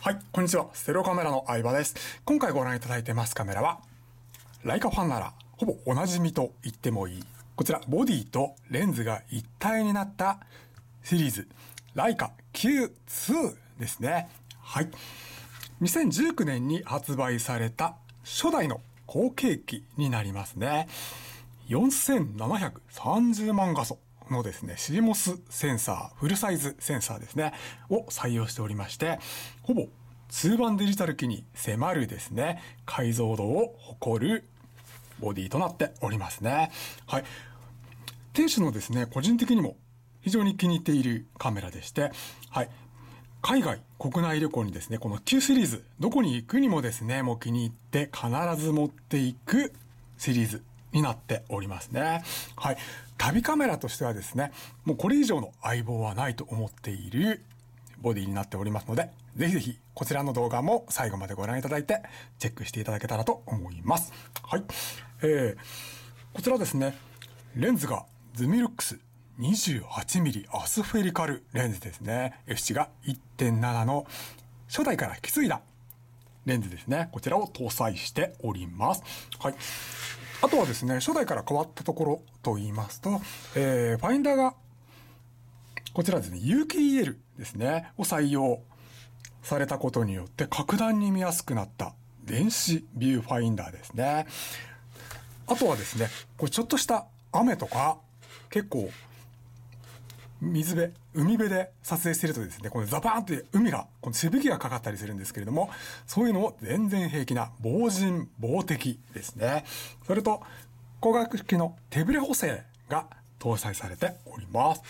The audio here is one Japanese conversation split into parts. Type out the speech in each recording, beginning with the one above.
はい、こんにちは。ステカメラの相葉です。今回ご覧いただいてますカメラは、ライカファンならほぼおなじみと言ってもいい。こちら、ボディとレンズが一体になったシリーズ、ライカ Q2 ですね。はい。2019年に発売された初代の後継機になりますね。4730万画素のですね、シリモスセンサー、フルサイズセンサーですね、を採用しておりまして、ほぼ通番デジタル機に迫るですね、解像度を誇るボディとなっておりますね。はい。店主のですね、個人的にも非常に気に入っているカメラでして、はい。海外、国内旅行にですね、この Q シリーズ、どこに行くにもですね、もう気に入って必ず持っていくシリーズになっておりますね。はい。旅カメラとしてはですね、もうこれ以上の相棒はないと思っているボディになっておりますので、ぜひぜひこちらの動画も最後までご覧いただいてチェックしていただけたらと思います。はい。えー、こちらですね、レンズがズミルックス 28mm アスフェリカルレンズですね。F 値が1.7の初代から引き継いだレンズですね。こちらを搭載しております。はい。あとはですね、初代から変わったところと言いますと、えー、ファインダーが、こちらですね、UKEL ですね、を採用されたことによって格段に見やすくなった電子ビューファインダーですね。あとはですね、これちょっとした雨とか、結構水辺海辺で撮影してるとですねこのザバーンって海がこのしぶきがかかったりするんですけれどもそういうのを全然平気な防塵防滴ですねそれと光学式の手ぶれ補正が搭載されております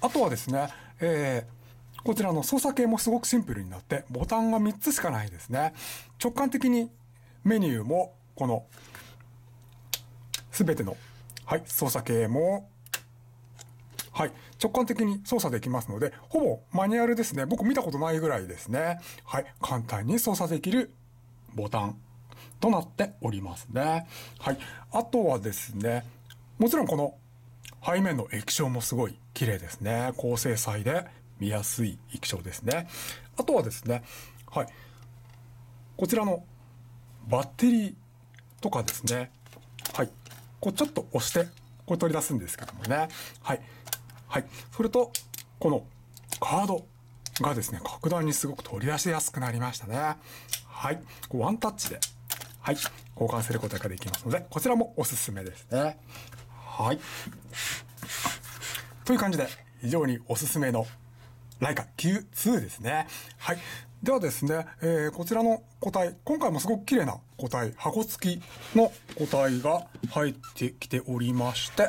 あとはですね、えーこちらの操作系もすごくシンプルになってボタンが3つしかないですね直感的にメニューもこの全ての、はい、操作系もはい。直感的に操作できますので、ほぼマニュアルですね。僕見たことないぐらいですね。はい。簡単に操作できるボタンとなっておりますね。はい。あとはですね、もちろんこの背面の液晶もすごい綺麗ですね。高精細で見やすい液晶ですね。あとはですね、はい。こちらのバッテリーとかですね。はい。こうちょっと押して、これ取り出すんですけどもね。はい。はい。それと、このカードがですね、格段にすごく取り出しやすくなりましたね。はい。ワンタッチで、はい。交換することができますので、こちらもおすすめですね。はい。という感じで、非常におすすめのライカ Q2 ですね。はい。ではですね、えー、こちらの個体、今回もすごく綺麗な個体、箱付きの個体が入ってきておりまして、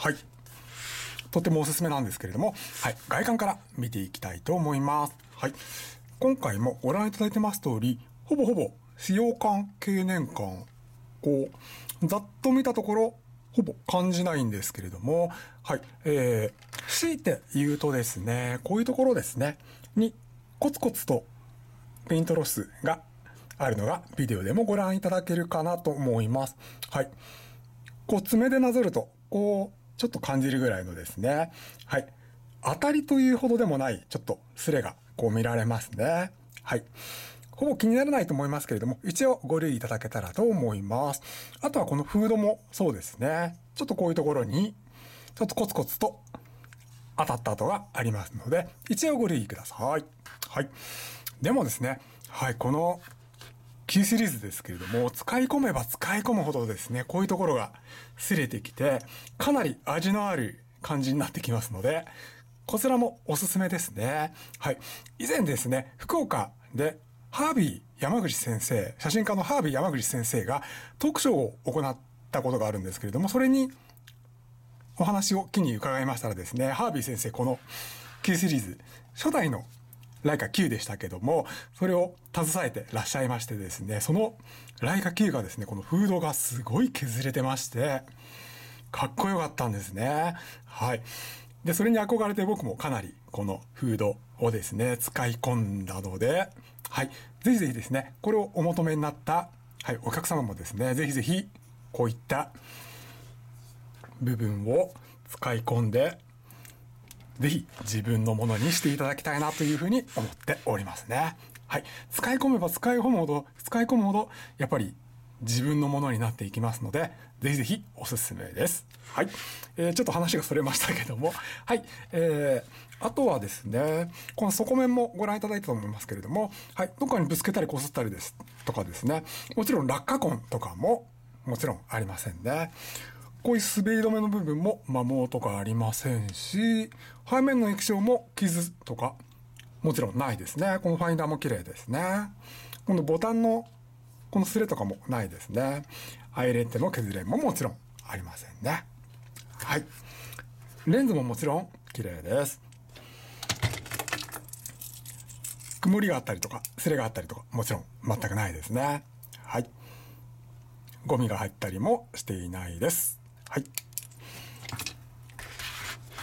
はい。とてもおすすめなんですけれども、はい、外観から見ていきたいと思います。はい、今回もご覧いただいてます通り、ほぼほぼ使用感、経年間、こう、ざっと見たところ、ほぼ感じないんですけれども、はい、えー、強いて言うとですね、こういうところですね、に、コツコツとペイントロスがあるのがビデオでもご覧いただけるかなと思います。はい。こう爪でなぞると、こちょっと感じるぐらいのですね、はい、当たりというほどでもないちょっとスレがこう見られますね。はい。ほぼ気にならないと思いますけれども、一応ご留意いただけたらと思います。あとはこのフードもそうですね。ちょっとこういうところに、ちょっとコツコツと当たった跡がありますので、一応ご留意ください。はい。でもですね、はい、この旧シリーズですけれども、使い込めば使い込むほどですね、こういうところがすれてきて、かなり味のある感じになってきますので、こちらもおすすめですね。はい。以前ですね、福岡でハービー山口先生、写真家のハービー山口先生が特賞を行ったことがあるんですけれども、それにお話を機に伺いましたらですね、ハービー先生、この Q シリーズ、初代のライカ9でしたけども、それを携えてらっしゃいましてですね、そのライカ9がですね、このフードがすごい削れてまして、かっこよかったんですね。はい。で、それに憧れて僕もかなりこのフードをですね、使い込んだので、はい。ぜひぜひですね、これをお求めになった、はい、お客様もですね、ぜひぜひ、こういった部分を使い込んでぜひ自分のものにしていただきたいなというふうに思っておりますね。はい。使い込めば使い込むほど、使い込むほど、やっぱり自分のものになっていきますので、ぜひぜひおすすめです。はい。えー、ちょっと話がそれましたけども、はい。えー、あとはですね、この底面もご覧いただいたと思いますけれども、はい。どっかにぶつけたりこすったりですとかですね、もちろん落下痕とかももちろんありませんね。こいい滑り止めの部分も摩耗とかありませんし背面の液晶も傷とかもちろんないですねこのファインダーも綺麗ですねこのボタンのこのスレとかもないですねアイレンテの削れももちろんありませんねはいレンズももちろん綺麗です曇りがあったりとかすれがあったりとかもちろん全くないですねはいゴミが入ったりもしていないですはい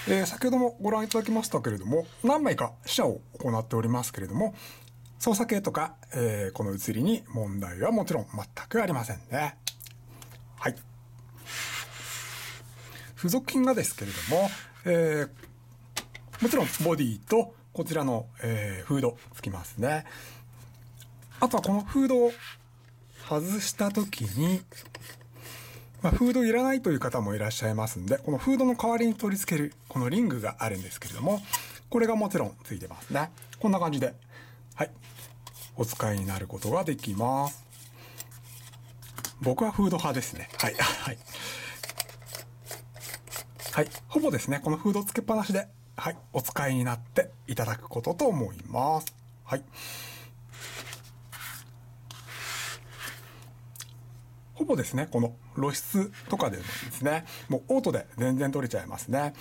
えー、先ほどもご覧いただきましたけれども何枚か試写を行っておりますけれども操作系とか、えー、この写りに問題はもちろん全くありませんね。はい。付属品がですけれども、えー、もちろんボディとこちらの、えー、フードつきますね。あとはこのフードを外した時にまあ、フードいらないという方もいらっしゃいますんで、このフードの代わりに取り付ける、このリングがあるんですけれども、これがもちろんついてますね。こんな感じで、はい、お使いになることができます。僕はフード派ですね。はい、はい。はい、ほぼですね、このフードつけっぱなしで、はい、お使いになっていただくことと思います。はい。ほぼですね、この露出とかでもですね、もうオートで全然取れちゃいますね。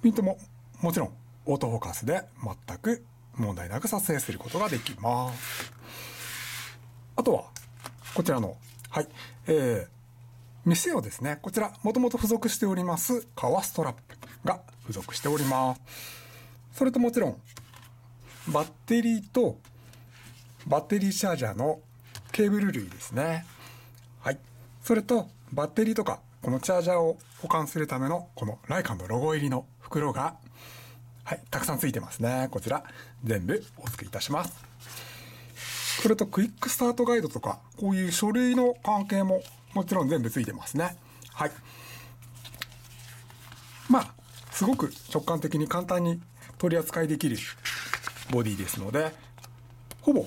ピントももちろんオートフォーカスで全く問題なく撮影することができます。あとは、こちらの、はい、えー、店をですね、こちら、もともと付属しております、革ストラップが付属しております。それともちろん、バッテリーと、バッテリーチャージャーのケーブル類ですね。はい。それと、バッテリーとか、このチャージャーを保管するための、このライカのロゴ入りの袋が、はい、たくさんついてますね。こちら、全部お付けいたします。それと、クイックスタートガイドとか、こういう書類の関係も、もちろん全部ついてますね。はい。まあ、すごく直感的に簡単に取り扱いできるボディですので、ほぼ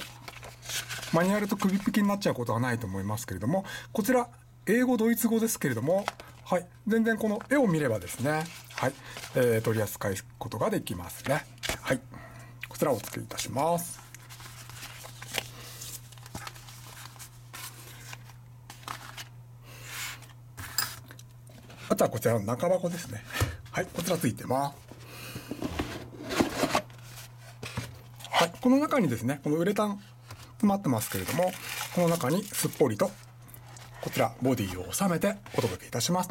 マニュアルと首引きになっちゃうことはないと思いますけれどもこちら英語ドイツ語ですけれどもはい、全然この絵を見ればですね、はい、えー、取り扱うことができますね。はい、こちらをお付けいたします。あとはこちらの中箱ですね。はい、こちらついてます。はい、この中にですね、このウレタン詰まってますけれどもこの中にすっぽりとこちらボディを収めてお届けいたします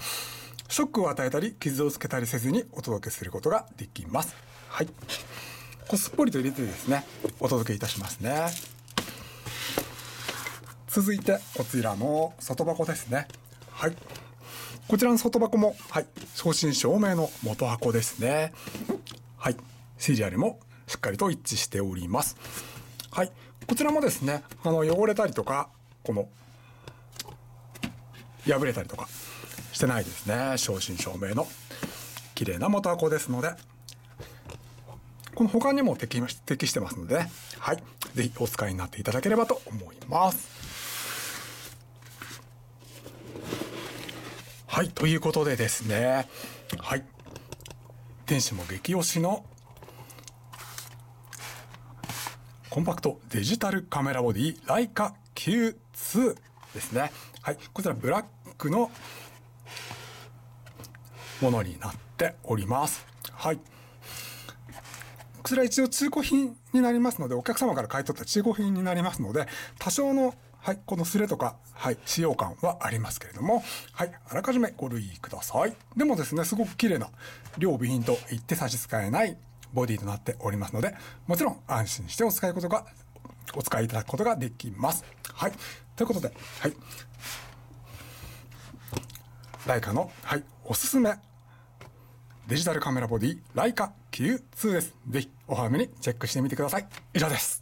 ショックを与えたり傷をつけたりせずにお届けすることができますはいこうすっぽりと入れてですねお届けいたしますね続いてこちらの外箱ですねはいこちらの外箱も、はい、正真正銘の元箱ですね。はい、シリアルもしっかりと一致しております。はい、こちらもですねあの汚れたりとかこの破れたりとかしてないですね正真正銘の綺麗な元箱ですのでこの他にも適適してますので、ね、はい、ぜひお使いになっていただければと思います。はいということでですねはい天使も激推しのコンパクトデジタルカメラボディライカ Q2 ですね。はい、こちらブラックのものになっております。はい。こちら一応中古品になりますので、お客様から買い取った中古品になりますので、多少のはい、このスレとか、はい、使用感はありますけれども、はい、あらかじめご留意ください。でもですね、すごく綺麗な両備品と言って差し支えないボディとなっておりますので、もちろん安心してお使いことが、お使いいただくことができます。はい。ということで、はい。ライカの、はい、おすすめデジタルカメラボディ、ライカ Q2 です。ぜひ、お早めにチェックしてみてください。以上です。